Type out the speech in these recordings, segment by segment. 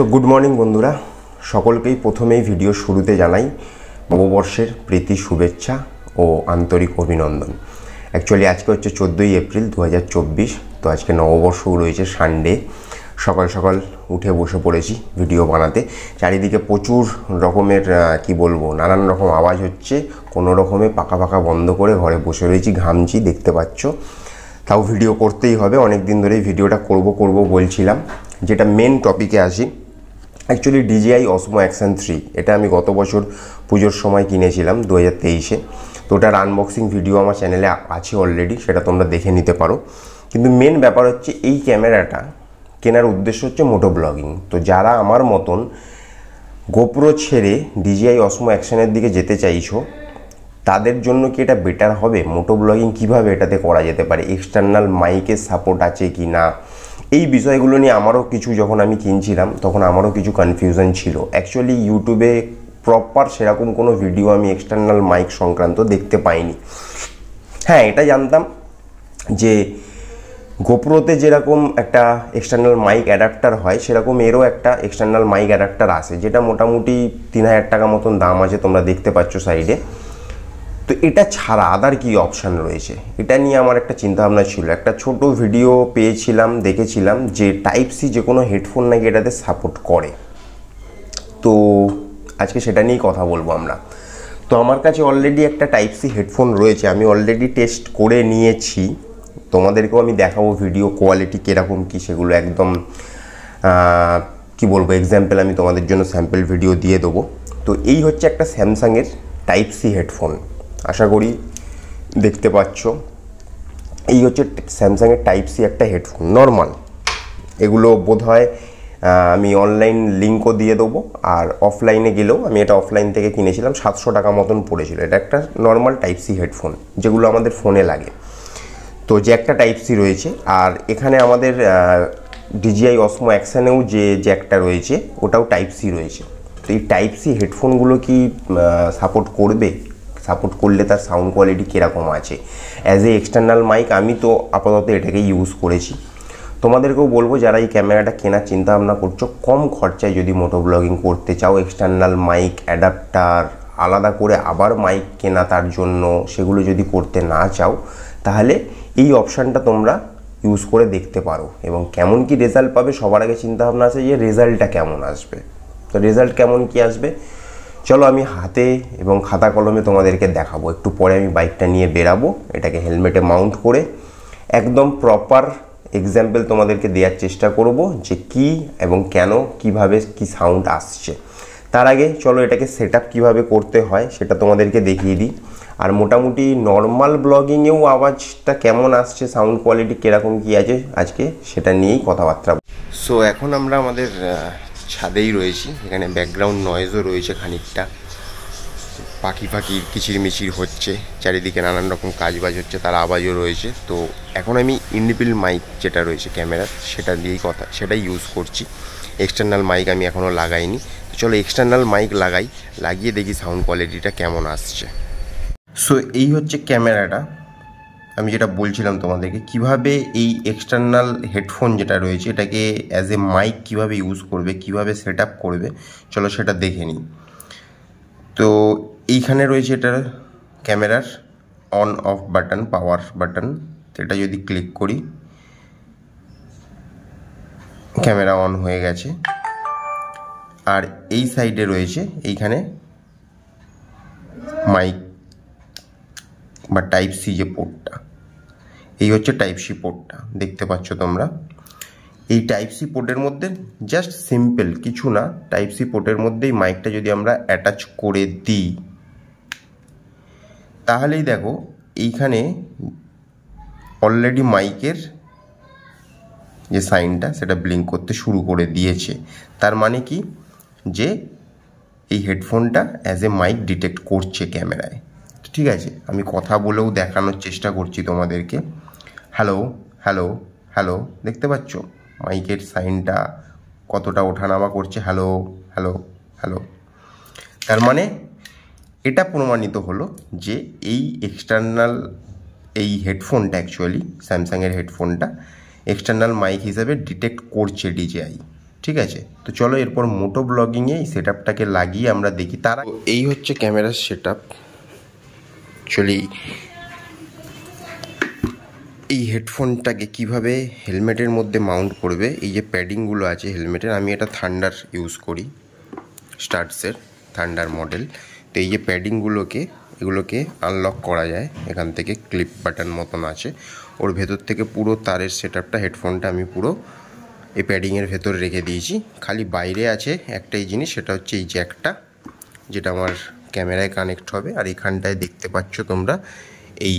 so good morning বন্ধুরা সকলকেই প্রথমেই ভিডিও শুরুতে জানাই নববর্ষের প্রীতি শুভেচ্ছা ও আন্তরিক অভিনন্দন অ্যাকচুয়ালি আজকে হচ্ছে চোদ্দোই এপ্রিল দু তো আজকে নববর্ষ রয়েছে সানডে সকাল সকাল উঠে বসে পড়েছি ভিডিও বানাতে চারিদিকে প্রচুর রকমের কি বলবো নানান রকম আওয়াজ হচ্ছে কোনো রকমে পাকা পাকা বন্ধ করে ঘরে বসে রয়েছি ঘামছি দেখতে পাচ্ছ তাও ভিডিও করতেই হবে অনেক দিন ধরেই ভিডিওটা করব করব বলছিলাম যেটা মেন টপিকে আসি actually DJI Osmo action three এটা আমি গত বছর পুজোর সময় কিনেছিলাম দু হাজার তেইশে তো ওটার আনবক্সিং ভিডিও আমার চ্যানেলে আছে অলরেডি সেটা তোমরা দেখে নিতে পারো কিন্তু মেন ব্যাপার হচ্ছে এই ক্যামেরাটা কেনার উদ্দেশ্য হচ্ছে মোটো ব্লগিং তো যারা আমার মতন গোপ্রো ছেড়ে ডিজিআই অসমো অ্যাকশানের দিকে যেতে চাইছো তাদের জন্য কি এটা বেটার হবে মোটো ব্লগিং কীভাবে এটাতে করা যেতে পারে এক্সটার্নাল মাইকের সাপোর্ট আছে কি না এই বিষয়গুলো নিয়ে আমারও কিছু যখন আমি কিনছিলাম তখন আমারও কিছু কনফিউশন ছিল অ্যাকচুয়ালি ইউটিউবে প্রপার সেরকম কোনো ভিডিও আমি এক্সটার্নাল মাইক সংক্রান্ত দেখতে পাইনি হ্যাঁ এটা জানতাম যে গোপ্রোতে যেরকম একটা এক্সটার্নাল মাইক অ্যাডাপ্টার হয় সেরকম এরও একটা এক্সটার্নাল মাইক অ্যাডাপ্টার আছে যেটা মোটামুটি তিন হাজার টাকা মতন দাম আছে তোমরা দেখতে পাচ্ছ সাইডে তো এটা ছাড়া আদার কি অপশান রয়েছে এটা নিয়ে আমার একটা চিন্তাভাবনা ছিল একটা ছোট ভিডিও পেয়েছিলাম দেখেছিলাম যে টাইপ সি যে কোনো হেডফোন নাকি এটাতে সাপোর্ট করে তো আজকে সেটা নিয়েই কথা বলবো আমরা তো আমার কাছে অলরেডি একটা টাইপ সি হেডফোন রয়েছে আমি অলরেডি টেস্ট করে নিয়েছি তোমাদেরকেও আমি দেখাবো ভিডিও কোয়ালিটি কীরকম কি সেগুলো একদম কি বলবো এক্সাম্পল আমি তোমাদের জন্য স্যাম্পল ভিডিও দিয়ে দেবো তো এই হচ্ছে একটা স্যামসাংয়ের টাইপ সি হেডফোন আশা করি দেখতে পাচ্ছ এই হচ্ছে স্যামসাংয়ের টাইপ সি একটা হেডফোন নর্মাল এগুলো বোধ হয় আমি অনলাইন লিঙ্কও দিয়ে দেবো আর অফলাইনে গেলেও আমি এটা অফলাইন থেকে কিনেছিলাম সাতশো টাকা মতন পড়েছিল এটা একটা নর্মাল টাইপ সি হেডফোন যেগুলো আমাদের ফোনে লাগে তো যে একটা টাইপ সি রয়েছে আর এখানে আমাদের ডিজিআই অসমো অ্যাকশানেও যে জ্যাকটা রয়েছে ওটাও টাইপ সি রয়েছে তো এই টাইপ সি হেডফোনগুলো কি সাপোর্ট করবে সাপোর্ট করলে তার সাউন্ড কোয়ালিটি কীরকম আছে অ্যাজ এ এক্সটার্নাল মাইক আমি তো আপাতত এটাকে ইউজ করেছি তোমাদেরকেও বলবো যারা এই ক্যামেরাটা কেনার চিন্তাভাবনা করছো কম খরচায় যদি মোটো ব্লগিং করতে চাও এক্সটার্নাল মাইক অ্যাডাপ্টার আলাদা করে আবার মাইক কেনা তার জন্য সেগুলো যদি করতে না চাও তাহলে এই অপশানটা তোমরা ইউজ করে দেখতে পারো এবং কেমন কি রেজাল্ট পাবে সবার আগে চিন্তাভাবনা আছে যে রেজাল্টটা কেমন আসবে তো রেজাল্ট কেমন কি আসবে চলো আমি হাতে এবং খাতা কলমে তোমাদেরকে দেখাবো একটু পরে আমি বাইকটা নিয়ে বেরাবো এটাকে হেলমেটে মাউন্ট করে একদম প্রপার এক্সাম্পল তোমাদেরকে দেওয়ার চেষ্টা করব যে কি এবং কেন কিভাবে কি সাউন্ড আসছে তার আগে চলো এটাকে সেট আপ কীভাবে করতে হয় সেটা তোমাদেরকে দেখিয়ে দিই আর মোটামুটি নর্মাল ব্লগিংয়েও আওয়াজটা কেমন আসছে সাউন্ড কোয়ালিটি কীরকম কী আছে আজকে সেটা নিয়েই কথাবার্তা সো এখন আমরা আমাদের ছাদেই রয়েছি এখানে ব্যাকগ্রাউন্ড নয়েজও রয়েছে খানিকটা পাখি পাখির কিচিরমিচির হচ্ছে চারিদিকে নানান রকম কাজ বাজ হচ্ছে তার আওয়াজও রয়েছে তো এখন আমি ইন্ডিপিল মাইক যেটা রয়েছে ক্যামেরার সেটা দিয়েই কথা সেটাই ইউজ করছি এক্সটার্নাল মাইক আমি এখনও লাগাইনি চলো এক্সটার্নাল মাইক লাগাই লাগিয়ে দেখি সাউন্ড কোয়ালিটিটা কেমন আসছে সো এই হচ্ছে ক্যামেরাটা আমি যেটা বলছিলাম তোমাদেরকে কিভাবে এই এক্সটার্নাল হেডফোন যেটা রয়েছে এটাকে অ্যাজ এ মাইক কিভাবে ইউজ করবে কিভাবে সেট করবে চলো সেটা দেখে নিই তো এইখানে রয়েছে এটার ক্যামেরার on off button power button এটা যদি ক্লিক করি ক্যামেরা অন হয়ে গেছে আর এই সাইডে রয়েছে এইখানে মাইক বা টাইপ সি যে পোর্টটা এই হচ্ছে টাইপ সি পোর্টটা দেখতে পাচ্ছ তোমরা এই টাইপ সি পোর্টের মধ্যে জাস্ট সিম্পল কিছু না টাইপ সি পোর্টের মধ্যেই মাইকটা যদি আমরা অ্যাটাচ করে দিই তাহলেই দেখো এইখানে অলরেডি মাইকের যে সাইনটা সেটা ব্লিঙ্ক করতে শুরু করে দিয়েছে তার মানে কি যে এই হেডফোনটা অ্যাজ এ মাইক ডিটেক্ট করছে ক্যামেরায় ঠিক আছে আমি কথা বলেও দেখানোর চেষ্টা করছি তোমাদেরকে হ্যালো হ্যালো হ্যালো দেখতে পাচ্ছ মাইকের সাইনটা কতটা ওঠানামা করছে হ্যালো হ্যালো হ্যালো তার মানে এটা প্রমাণিত হলো যে এই এক্সটার্নাল এই হেডফোনটা অ্যাকচুয়ালি স্যামসাংয়ের হেডফোনটা এক্সটার্নাল মাইক হিসাবে ডিটেক্ট করছে ডিজেআই ঠিক আছে তো চলো এরপর মোটো ব্লগিংয়ে এই সেট লাগিয়ে আমরা দেখি তারা এই হচ্ছে ক্যামেরার সেট আপ অ্যাকচুয়ালি এই হেডফোনটাকে কিভাবে হেলমেটের মধ্যে মাউন্ট করবে এই যে প্যাডিংগুলো আছে হেলমেটের আমি এটা থান্ডার ইউজ করি স্টার্টসের থান্ডার মডেল তো এই যে প্যাডিংগুলোকে এগুলোকে আনলক করা যায় এখান থেকে ক্লিপ বাটন মতন আছে ওর ভেতর থেকে পুরো তারের সেট আপটা হেডফোনটা আমি পুরো এই প্যাডিংয়ের ভেতর রেখে দিয়েছি খালি বাইরে আছে একটাই জিনিস সেটা হচ্ছে এই জ্যাকটা যেটা আমার ক্যামেরায় কানেক্ট হবে আর এখানটায় দেখতে পাচ্ছ তোমরা এই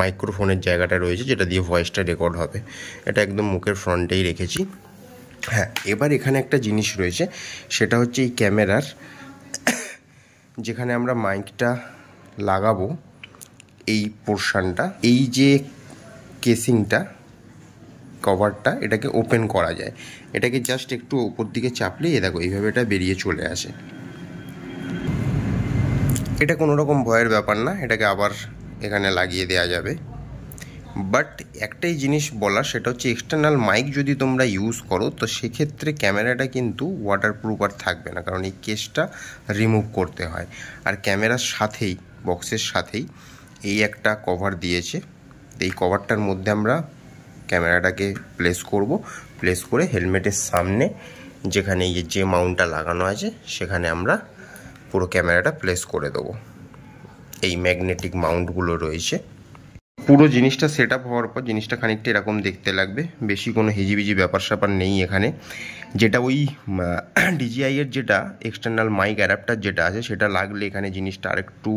মাইক্রোফোনের জায়গাটা রয়েছে যেটা দিয়ে ভয়েসটা রেকর্ড হবে এটা একদম মুখের ফ্রন্টেই রেখেছি হ্যাঁ এবার এখানে একটা জিনিস রয়েছে সেটা হচ্ছে এই ক্যামেরার যেখানে আমরা মাইকটা লাগাবো এই পোর্শানটা এই যে কেসিংটা কভারটা এটাকে ওপেন করা যায় এটাকে জাস্ট একটু ওপর দিকে চাপলে এ দেখো এইভাবে এটা বেরিয়ে চলে আসে এটা কোনো রকম ভয়ের ব্যাপার না এটাকে আবার এখানে লাগিয়ে দেওয়া যাবে বাট একটাই জিনিস বলা সেটা হচ্ছে এক্সটার্নাল মাইক যদি তোমরা ইউজ করো তো সেক্ষেত্রে ক্যামেরাটা কিন্তু ওয়াটারপ্রুফ আর থাকবে না কারণ এই কেসটা রিমুভ করতে হয় আর ক্যামেরার সাথেই বক্সের সাথেই এই একটা কভার দিয়েছে এই কভারটার মধ্যে আমরা ক্যামেরাটাকে প্লেস করব প্লেস করে হেলমেটের সামনে যেখানে এই যে মাউন্টটা লাগানো আছে সেখানে আমরা পুরো ক্যামেরাটা প্লেস করে দেবো এই ম্যাগনেটিক মাউন্টগুলো রয়েছে পুরো জিনিসটা সেট আপ হওয়ার পর জিনিসটা খানিকটা এরকম দেখতে লাগবে বেশি কোনো হিজিবিজি ব্যাপার স্যাপার নেই এখানে যেটা ওই ডিজিআইয়ের যেটা এক্সটার্নাল মাইক অ্যাডাপ্টার যেটা আছে সেটা লাগলে এখানে জিনিসটা আরেকটু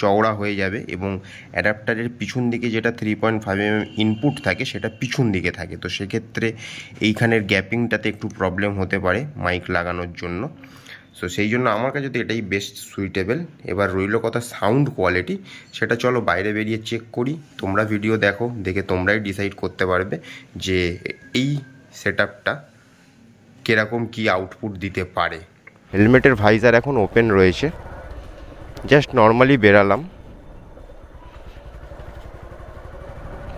চওড়া হয়ে যাবে এবং অ্যাডাপ্টারের পিছন দিকে যেটা three point five M input থাকে সেটা পিছন দিকে থাকে তো সেক্ষেত্রে এইখানের গ্যাপিংটাতে একটু প্রবলেম হতে পারে মাইক লাগানোর জন্য সো সেই জন্য আমার কাছে তো এটাই বেস্ট সুইটেবল এবার রইল কথা সাউন্ড কোয়ালিটি সেটা চলো বাইরে বেরিয়ে চেক করি তোমরা ভিডিও দেখো দেখে তোমরাই ডিসাইড করতে পারবে যে এই সেট আপটা কীরকম কী আউটপুট দিতে পারে হেলমেটের ভাইজার এখন ওপেন রয়েছে জাস্ট নর্মালি বেরালাম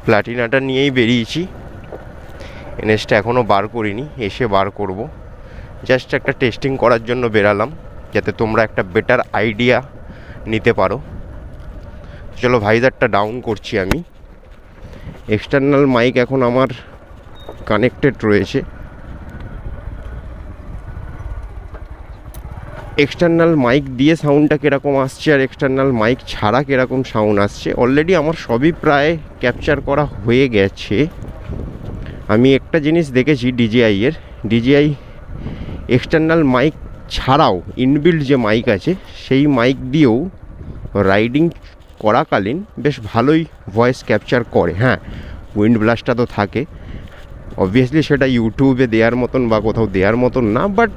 প্লাটিনাটা নিয়েই বেরিয়েছি এনএসটা এখনও বার করিনি এসে বার করবো জাস্ট একটা টেস্টিং করার জন্য বেরালাম যাতে তোমরা একটা বেটার আইডিয়া নিতে পারো চলো ভাইজারটা ডাউন করছি আমি এক্সটার্নাল মাইক এখন আমার কানেক্টেড রয়েছে এক্সটার্নাল মাইক দিয়ে সাউন্ডটা কীরকম আসছে আর এক্সটার্নাল মাইক ছাড়া কীরকম সাউন্ড আসছে অলরেডি আমার সবই প্রায় ক্যাপচার করা হয়ে গেছে আমি একটা জিনিস দেখেছি ডিজিআইয়ের ডিজিআই এক্সটার্নাল মাইক ছাড়াও ইনবিল্ড যে মাইক আছে সেই মাইক দিয়েও রাইডিং করাকালীন বেশ ভালোই ভয়েস ক্যাপচার করে হ্যাঁ উইন্ড ব্লাস্টটা তো থাকে অবভিয়াসলি সেটা ইউটিউবে দেওয়ার মতন বা কোথাও দেওয়ার মতন না বাট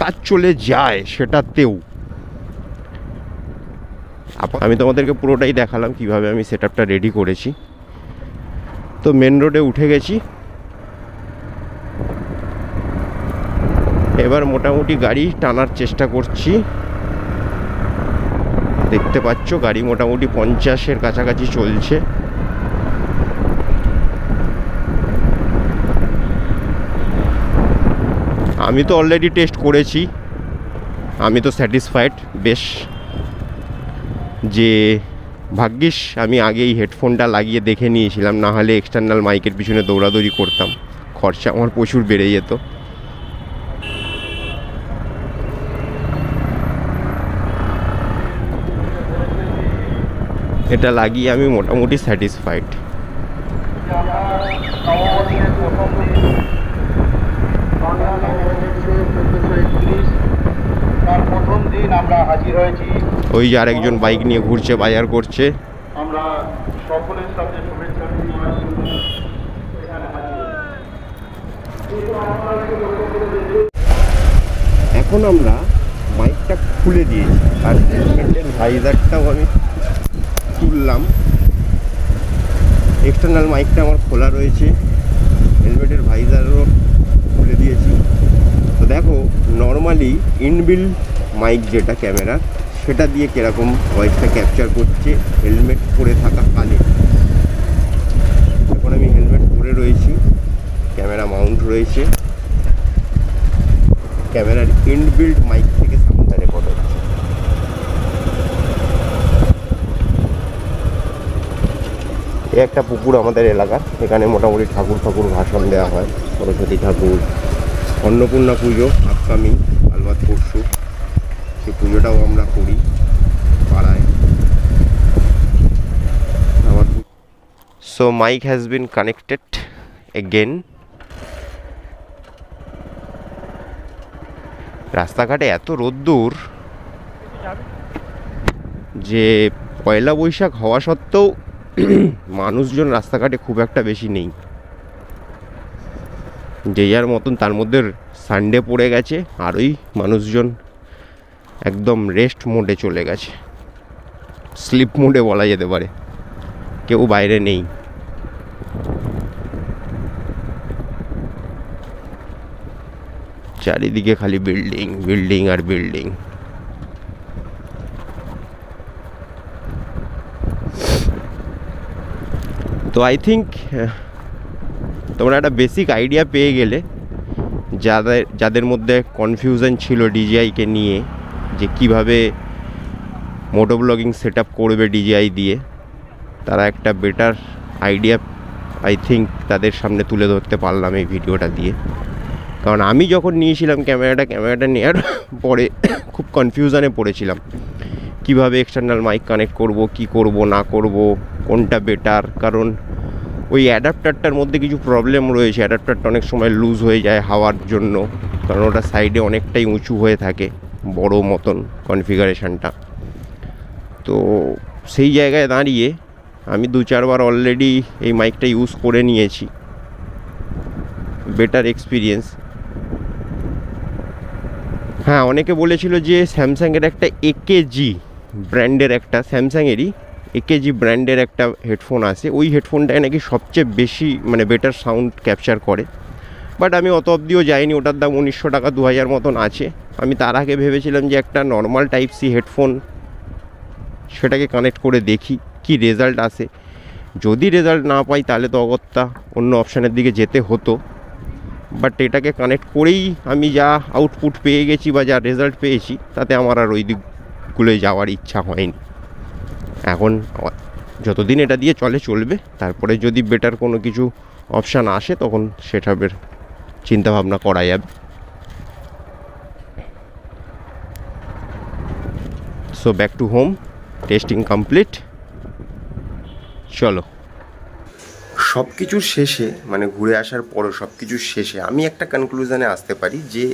কাজ চলে যায় সেটাতেও আমি তোমাদেরকে পুরোটাই দেখালাম কিভাবে আমি সেট রেডি করেছি তো মেন রোডে উঠে গেছি এবার মোটামুটি গাড়ি টানার চেষ্টা করছি দেখতে পাচ্ছ গাড়ি মোটামুটি পঞ্চাশের কাছাকাছি চলছে আমি তো অলরেডি টেস্ট করেছি আমি তো স্যাটিসফাইড বেশ যে ভাগ্যিস আমি আগেই হেডফোনটা লাগিয়ে দেখে নিয়েছিলাম না হলে এক্সটার্নাল মাইকের পিছনে দৌড়াদৌড়ি করতাম খরচা আমার প্রচুর বেড়ে যেত এটা লাগিয়ে আমি মোটামুটি স্যাটিসফাইড ওই যে আরেকজন বাইক নিয়ে ঘুরছে বাজার করছে এখন আমরা বাইকটা খুলে দিয়েছি আর ভাইজারটাও আমি তুললাম এক্সটার্নাল মাইকটা আমার খোলা রয়েছে হেলমেটের ভাইজারও খুলে দিয়েছি তো দেখো নর্মালি ইনবিল মাইক যেটা ক্যামেরা সেটা দিয়ে কীরকম ভয়েসটা ক্যাপচার করছে হেলমেট পরে থাকা কালে এখন আমি হেলমেট পরে রয়েছি ক্যামেরা মাউন্ট রয়েছে ক্যামেরার ইনবিল্ড মাইক থেকে এ একটা পুকুর আমাদের এলাকার এখানে মোটামুটি ঠাকুর ঠাকুর ভাষণ দেওয়া হয় সরস্বতী ঠাকুর অন্নপূর্ণা পুজো আপকামিং আলবাদ পরশু সেই পুজোটাও আমরা করি পাড়ায় আমার so mic has been connected again রাস্তাঘাটে এত রোদ্দুর যে পয়লা বৈশাখ হওয়া সত্ত্বেও মানুষজন রাস্তাঘাটে খুব একটা বেশি নেই যে যার মতন তার মধ্যে সানডে পড়ে গেছে আর ওই মানুষজন একদম রেস্ট মোডে চলে গেছে স্লিপ মোডে বলা যেতে পারে কেউ বাইরে নেই চারিদিকে খালি বিল্ডিং বিল্ডিং আর বিল্ডিং তো আই থিঙ্ক তোমরা একটা বেসিক আইডিয়া পেয়ে গেলে যাদের যাদের মধ্যে কনফিউশন ছিল ডিজিআইকে নিয়ে যে কিভাবে মোটো ব্লগিং সেট আপ করবে ডিজিআই দিয়ে তারা একটা বেটার আইডিয়া আই থিঙ্ক তাদের সামনে তুলে ধরতে পারলাম এই ভিডিওটা দিয়ে কারণ আমি যখন নিয়েছিলাম ক্যামেরাটা ক্যামেরাটা নেওয়ার পরে খুব কনফিউশনে পড়েছিলাম কিভাবে এক্সটার্নাল মাইক কানেক্ট করব কি করব না করব কোনটা বেটার কারণ ওই অ্যাডাপ্টারটার মধ্যে কিছু প্রবলেম রয়েছে অ্যাডাপ্টারটা অনেক সময় লুজ হয়ে যায় হাওয়ার জন্য কারণ ওটা সাইডে অনেকটাই উঁচু হয়ে থাকে বড় মতন কনফিগারেশানটা তো সেই জায়গায় দাঁড়িয়ে আমি দু চারবার অলরেডি এই মাইকটা ইউজ করে নিয়েছি বেটার এক্সপিরিয়েন্স হ্যাঁ অনেকে বলেছিল যে স্যামসাংয়ের একটা একে জি ব্র্যান্ডের একটা স্যামসাংয়েরই একেজি ব্র্যান্ডের একটা হেডফোন আছে ওই হেডফোনটাই নাকি সবচেয়ে বেশি মানে বেটার সাউন্ড ক্যাপচার করে বাট আমি অত অব্দিও যাইনি ওটার দাম উনিশশো টাকা দু হাজার মতন আছে আমি তার আগে ভেবেছিলাম যে একটা নর্মাল টাইপ সি হেডফোন সেটাকে কানেক্ট করে দেখি কি রেজাল্ট আসে যদি রেজাল্ট না পাই তাহলে তো অগত্যা অন্য অপশানের দিকে যেতে হতো বাট এটাকে কানেক্ট করেই আমি যা আউটপুট পেয়ে গেছি বা যা রেজাল্ট পেয়েছি তাতে আমার আর ওই দিক স্কুলে যাওয়ার ইচ্ছা হয়নি এখন যতদিন এটা দিয়ে চলে চলবে তারপরে যদি বেটার কোনো কিছু অপশান আসে তখন সেটা বের চিন্তাভাবনা করা যাবে so back to home testing complete চলো সব কিছুর শেষে মানে ঘুরে আসার পরও সব কিছুর শেষে আমি একটা কনক্লুশনে আসতে পারি যে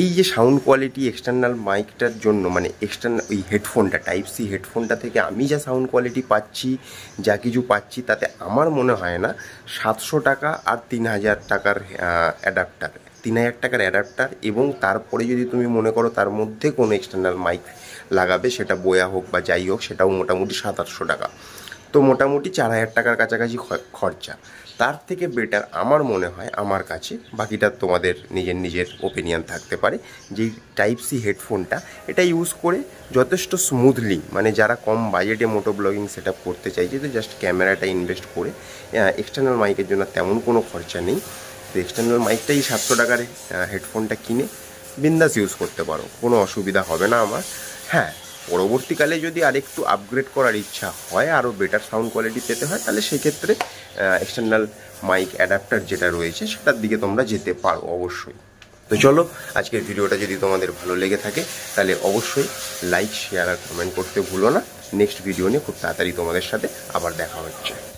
এই যে সাউন্ড কোয়ালিটি এক্সটার্নাল মাইকটার জন্য মানে এক্সটার্নাল ওই হেডফোনটা টাইপ সি হেডফোনটা থেকে আমি যা সাউন্ড কোয়ালিটি পাচ্ছি যা কিছু পাচ্ছি তাতে আমার মনে হয় না সাতশো টাকা আর তিন হাজার টাকার অ্যাডাপ্টার তিন হাজার টাকার অ্যাডাপ্টার এবং তারপরে যদি তুমি মনে করো তার মধ্যে কোনো এক্সটার্নাল মাইক লাগাবে সেটা বয়া হোক বা যাই হোক সেটাও মোটামুটি সাত আটশো টাকা তো মোটামুটি চার হাজার টাকার কাছাকাছি খরচা তার থেকে বেটার আমার মনে হয় আমার কাছে বাকিটা তোমাদের নিজের নিজের ওপিনিয়ন থাকতে পারে যে টাইপ সি হেডফোনটা এটা ইউজ করে যথেষ্ট স্মুথলি মানে যারা কম বাজেটে মোটো ব্লগিং সেট করতে চাইছে তো জাস্ট ক্যামেরাটা ইনভেস্ট করে এক্সটার্নাল মাইকের জন্য তেমন কোনো খরচা নেই তো এক্সটার্নাল মাইকটাই সাতশো টাকার হেডফোনটা কিনে বিন্দাস ইউজ করতে পারো কোনো অসুবিধা হবে না আমার হ্যাঁ পরবর্তীকালে যদি আরেকটু আপগ্রেড করার ইচ্ছা হয় আরও বেটার সাউন্ড কোয়ালিটি পেতে হয় তাহলে সেক্ষেত্রে এক্সটার্নাল মাইক অ্যাডাপ্টার যেটা রয়েছে সেটার দিকে তোমরা যেতে পারো অবশ্যই তো চলো আজকের ভিডিওটা যদি তোমাদের ভালো লেগে থাকে তাহলে অবশ্যই লাইক শেয়ার আর কমেন্ট করতে ভুলো না নেক্সট ভিডিও নিয়ে খুব তাড়াতাড়ি তোমাদের সাথে আবার দেখা হচ্ছে